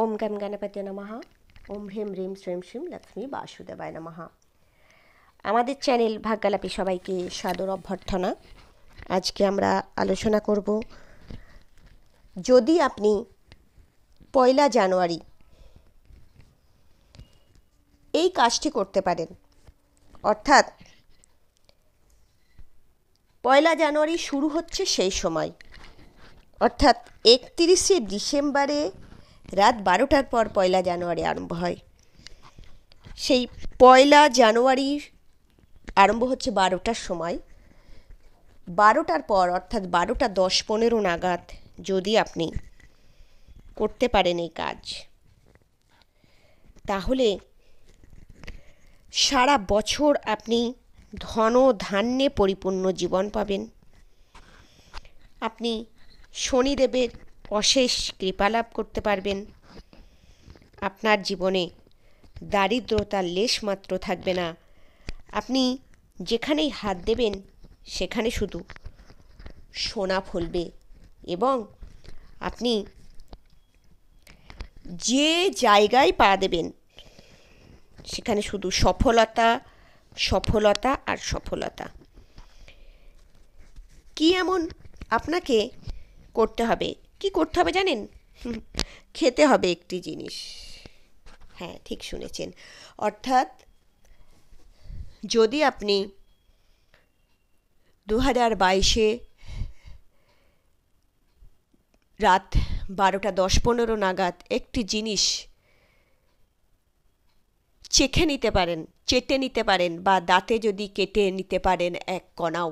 ఓం గం గణపతి నమ ఓం హ్రీం హ్రీం శ్రీం శ్రీం లక్ష్మీ వాసుదేవాయ నమ আমাদের চ্যানেল ভাগ্যালাপি সবাইকে সাদর অভ্যর্থনা আজকে আমরা আলোচনা করব যদি আপনি পয়লা জানুয়ারি এই কাজটি করতে পারেন অর্থাৎ পয়লা জানুয়ারি শুরু হচ্ছে সেই সময় অর্থাৎ একত্রিশে ডিসেম্বরে রাত বারোটার পর পয়লা জানুয়ারি আরম্ভ হয় সেই পয়লা জানুয়ারি আরম্ভ হচ্ছে বারোটার সময় বারোটার পর অর্থাৎ বারোটা দশ পনেরো নাগাদ যদি আপনি করতে পারেন এই কাজ তাহলে সারা বছর আপনি ধন ধান্যে পরিপূর্ণ জীবন পাবেন আপনি শনিদেবের অশেষ কৃপালাভ করতে পারবেন আপনার জীবনে দারিদ্রতার লেশ মাত্র থাকবে না আপনি যেখানেই হাত দেবেন সেখানে শুধু সোনা ফলবে এবং আপনি যে জায়গায় পা দেবেন সেখানে শুধু সফলতা সফলতা আর সফলতা কি এমন আপনাকে করতে হবে কি করতে হবে জানেন খেতে হবে একটি জিনিস হ্যাঁ ঠিক শুনেছেন অর্থাৎ যদি আপনি দু হাজার বাইশে রাত বারোটা দশ পনেরো নাগাদ একটি জিনিস চেখে নিতে পারেন চেটে নিতে পারেন বা দাঁতে যদি কেটে নিতে পারেন এক কণাও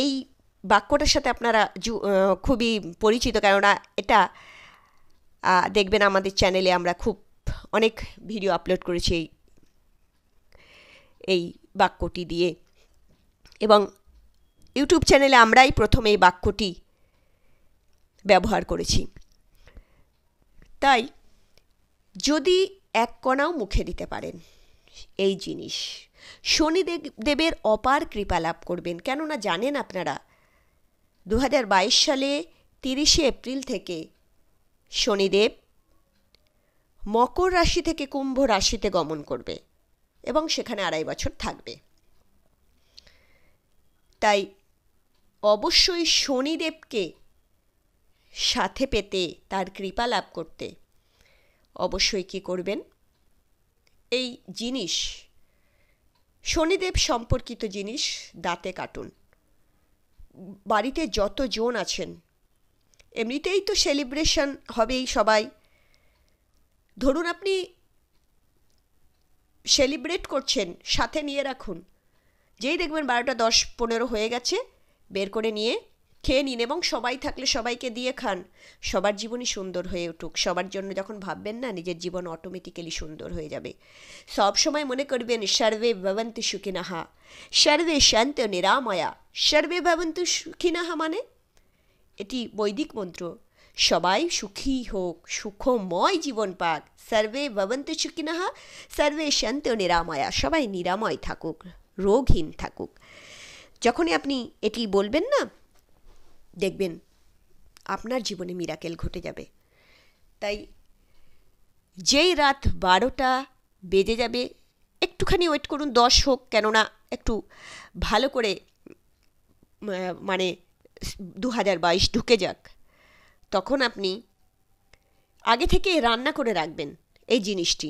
এই বাক্যটার সাথে আপনারা খুবই পরিচিত কেননা এটা দেখবেন আমাদের চ্যানেলে আমরা খুব অনেক ভিডিও আপলোড করেছি এই এই বাক্যটি দিয়ে এবং ইউটিউব চ্যানেলে আমরাই প্রথম এই বাক্যটি ব্যবহার করেছি তাই যদি এক কণাও মুখে দিতে পারেন এই জিনিস শনিদেব দেবের অপার কৃপা লাভ করবেন কেননা জানেন আপনারা দু সালে তিরিশে এপ্রিল থেকে শনিদেব মকর রাশি থেকে কুম্ভ রাশিতে গমন করবে এবং সেখানে আড়াই বছর থাকবে তাই অবশ্যই শনিদেবকে সাথে পেতে তার কৃপা লাভ করতে অবশ্যই কি করবেন এই জিনিস শনিদেব সম্পর্কিত জিনিস দাঁতে কাটুন বাড়িতে যতজন আছেন এমনিতেই তো সেলিব্রেশন হবেই সবাই ধরুন আপনি সেলিব্রেট করছেন সাথে নিয়ে রাখুন যেই দেখবেন বারোটা দশ পনেরো হয়ে গেছে বের করে নিয়ে খেয়ে নিন এবং সবাই থাকলে সবাইকে দিয়ে খান সবার জীবনই সুন্দর হয়ে উঠুক সবার জন্য যখন ভাববেন না নিজের জীবন অটোমেটিক্যালি সুন্দর হয়ে যাবে সব সময় মনে করবেন সর্বে ভবন্তি সুখিনাহা সর্বে শান্ত নিরাময়া সর্বে ভবন্তু সুখিনাহা মানে এটি বৈদিক মন্ত্র সবাই সুখী হোক সুখময় জীবন পাক সর্বে ভবন্ত সুখিনাহা সর্বে শান্ত নিরাময়া সবাই নিরাময় থাকুক রোগহীন থাকুক যখনই আপনি এটি বলবেন না দেখবেন আপনার জীবনে মিরাকেল ঘটে যাবে তাই যেই রাত বারোটা বেজে যাবে একটুখানি ওয়েট করুন দশ হোক কেননা একটু ভালো করে মানে দু হাজার বাইশ ঢুকে যাক তখন আপনি আগে থেকে রান্না করে রাখবেন এই জিনিসটি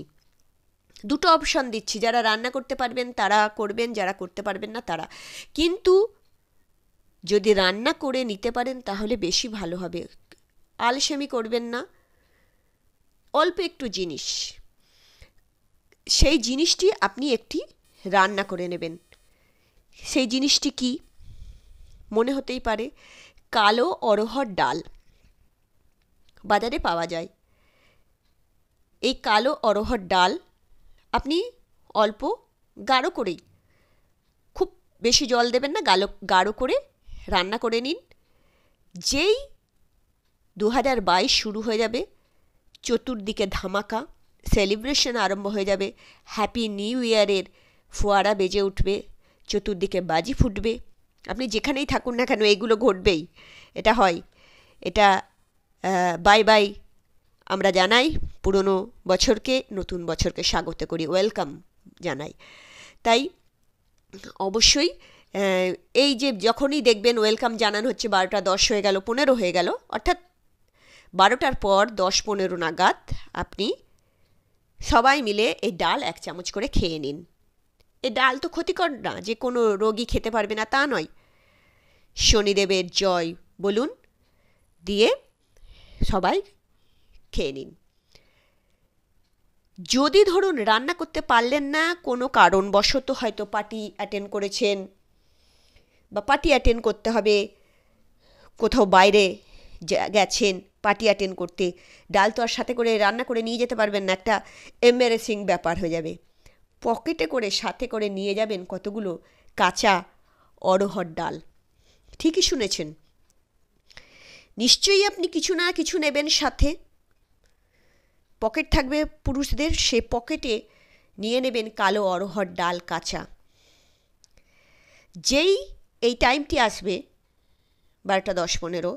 দুটো অপশন দিচ্ছি যারা রান্না করতে পারবেন তারা করবেন যারা করতে পারবেন না তারা কিন্তু যদি রান্না করে নিতে পারেন তাহলে বেশি ভালো হবে আলসেমি করবেন না অল্প একটু জিনিস সেই জিনিসটি আপনি একটি রান্না করে নেবেন সেই জিনিসটি কি মনে হতেই পারে কালো অরহর ডাল বাজারে পাওয়া যায় এই কালো অরহর ডাল আপনি অল্প গাঢ় করেই খুব বেশি জল দেবেন না গালো গাঢ় করে রান্না করে নিন যেই দু শুরু হয়ে যাবে চতুর্দিকে ধামাকা সেলিব্রেশন আরম্ভ হয়ে যাবে হ্যাপি নিউ ইয়ারের ফোয়ারা বেজে উঠবে চতুর্দিকে বাজি ফুটবে আপনি যেখানেই থাকুন না কেন এগুলো ঘটবেই এটা হয় এটা বাই বাই আমরা জানাই পুরনো বছরকে নতুন বছরকে স্বাগত করি ওয়েলকাম জানাই তাই অবশ্যই এই যে যখনই দেখবেন ওয়েলকাম জানান হচ্ছে বারোটা দশ হয়ে গেল পনেরো হয়ে গেল অর্থাৎ বারোটার পর দশ পনেরো নাগাদ আপনি সবাই মিলে এই ডাল এক চামচ করে খেয়ে নিন এ ডাল তো ক্ষতিকর না যে কোনো রোগী খেতে পারবে না তা নয় শনিদেবের জয় বলুন দিয়ে সবাই খেয়ে নিন যদি ধরুন রান্না করতে পারলেন না কোনো কারণবশত হয়তো পার্টি অ্যাটেন্ড করেছেন বা পার্টি অ্যাটেন্ড করতে হবে কোথাও বাইরে গেছেন পার্টি অ্যাটেন্ড করতে ডাল তো আর সাথে করে রান্না করে নিয়ে যেতে পারবেন না একটা এম্বারেসিং ব্যাপার হয়ে যাবে পকেটে করে সাথে করে নিয়ে যাবেন কতগুলো কাঁচা অরহর ডাল ঠিকই শুনেছেন নিশ্চয়ই আপনি কিছু না কিছু নেবেন সাথে পকেট থাকবে পুরুষদের সে পকেটে নিয়ে নেবেন কালো অরহর ডাল কাঁচা যেই এই টাইমটি আসবে বারোটা দশ পনেরো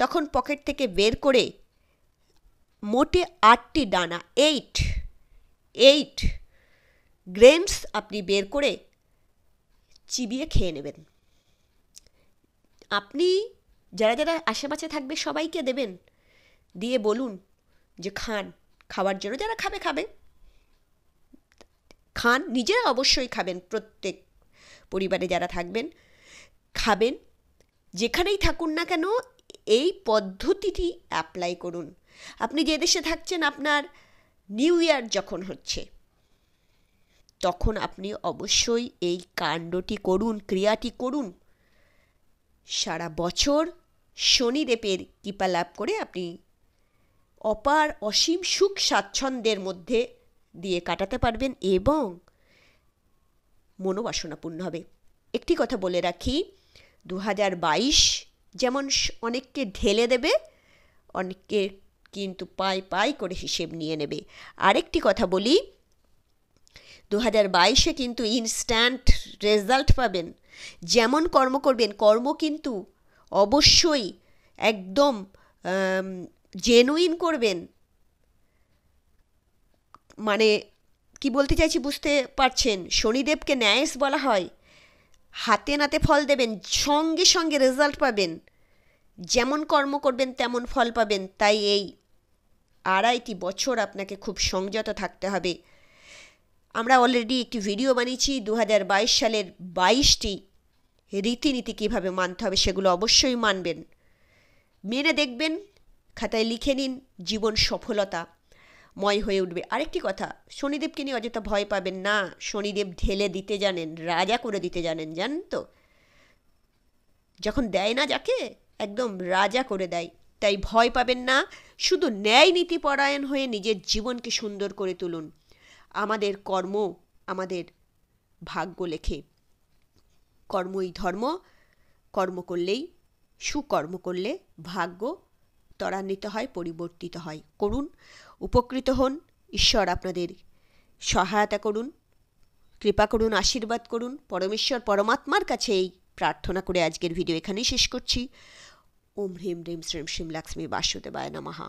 তখন পকেট থেকে বের করে মোটে আটটি ডানা এইট এইট গ্রেনস আপনি বের করে চিবিয়ে খেয়ে নেবেন আপনি যারা যারা আশেপাশে থাকবে সবাইকে দেবেন দিয়ে বলুন যে খান খাওয়ার জন্য যারা খাবে খাবে খান নিজেরা অবশ্যই খাবেন প্রত্যেক পরিবারে যারা থাকবেন খাবেন যেখানেই থাকুন না কেন এই পদ্ধতিটি অ্যাপ্লাই করুন আপনি যে দেশে থাকছেন আপনার নিউ ইয়ার যখন হচ্ছে তখন আপনি অবশ্যই এই কাণ্ডটি করুন ক্রিয়াটি করুন সারা বছর শনিদেবের কৃপা লাভ করে আপনি অপার অসীম সুখ স্বাচ্ছন্দ্যের মধ্যে দিয়ে কাটাতে পারবেন এবং মনোবাসনাপূর্ণ হবে একটি কথা বলে রাখি দু যেমন অনেককে ঢেলে দেবে অনেককে কিন্তু পাই পাই করে হিসেব নিয়ে নেবে আরেকটি কথা বলি দু হাজার বাইশে কিন্তু ইনস্ট্যান্ট রেজাল্ট পাবেন যেমন কর্ম করবেন কর্ম কিন্তু অবশ্যই একদম জেনুইন করবেন মানে কি বলতে চাইছি বুঝতে পারছেন শনিদেবকে ন্যায়স বলা হয় হাতে নাতে ফল দেবেন সঙ্গে সঙ্গে রেজাল্ট পাবেন যেমন কর্ম করবেন তেমন ফল পাবেন তাই এই আড়াইটি বছর আপনাকে খুব সংযত থাকতে হবে আমরা অলরেডি একটি ভিডিও বানিয়েছি দু সালের বাইশটি রীতিনীতি কীভাবে মানতে হবে সেগুলো অবশ্যই মানবেন মেনে দেখবেন খাতায় লিখে নিন জীবন সফলতা ময় হয়ে উঠবে আরেকটি কথা শনিদেবকে নিয়ে অযথা ভয় পাবেন না শনিদেব ঢেলে দিতে জানেন রাজা করে দিতে জানেন জানেন তো যখন দেয় না যাকে একদম রাজা করে দেয় তাই ভয় পাবেন না শুধু ন্যায় নীতিপরায়ণ হয়ে নিজের জীবনকে সুন্দর করে তুলুন আমাদের কর্ম আমাদের ভাগ্য লেখে কর্মই ধর্ম কর্ম করলেই সুকর্ম করলে ভাগ্য ত্বরান্বিত হয় পরিবর্তিত হয় করুন উপকৃত হন ঈশ্বর আপনাদের সহায়তা করুন কৃপা করুন আশীর্বাদ করুন পরমেশ্বর পরমাত্মার কাছে এই প্রার্থনা করে আজকের ভিডিও এখানেই শেষ করছি ওম হ্রিম রেম শ্রীম শ্রীম লক্ষ্মী বাসুদেবায় নমহা